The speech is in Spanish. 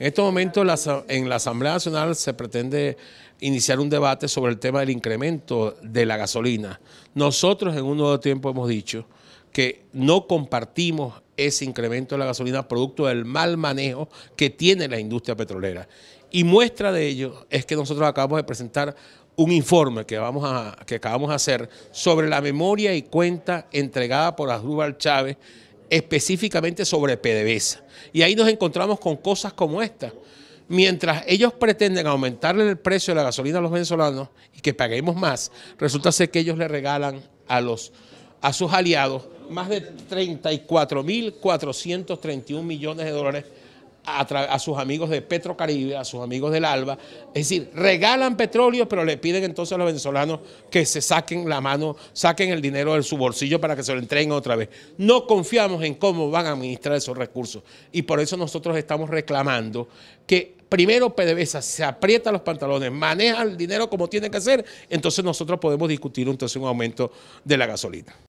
En estos momentos en la Asamblea Nacional se pretende iniciar un debate sobre el tema del incremento de la gasolina. Nosotros en un nuevo tiempo hemos dicho que no compartimos ese incremento de la gasolina producto del mal manejo que tiene la industria petrolera. Y muestra de ello es que nosotros acabamos de presentar un informe que, vamos a, que acabamos de hacer sobre la memoria y cuenta entregada por Azúbal Chávez específicamente sobre PDVSA. Y ahí nos encontramos con cosas como esta. Mientras ellos pretenden aumentarle el precio de la gasolina a los venezolanos y que paguemos más, resulta ser que ellos le regalan a, los, a sus aliados más de 34.431 millones de dólares a, sus amigos de Petrocaribe, a sus amigos del ALBA. Es decir, regalan petróleo, pero le piden entonces a los venezolanos que se saquen la mano, saquen el dinero de su bolsillo para que se lo entreguen otra vez. No confiamos en cómo van a administrar esos recursos. Y por eso nosotros estamos reclamando que primero PDVSA se aprieta los pantalones, maneja el dinero como tiene que hacer, entonces nosotros podemos discutir entonces un aumento de la gasolina.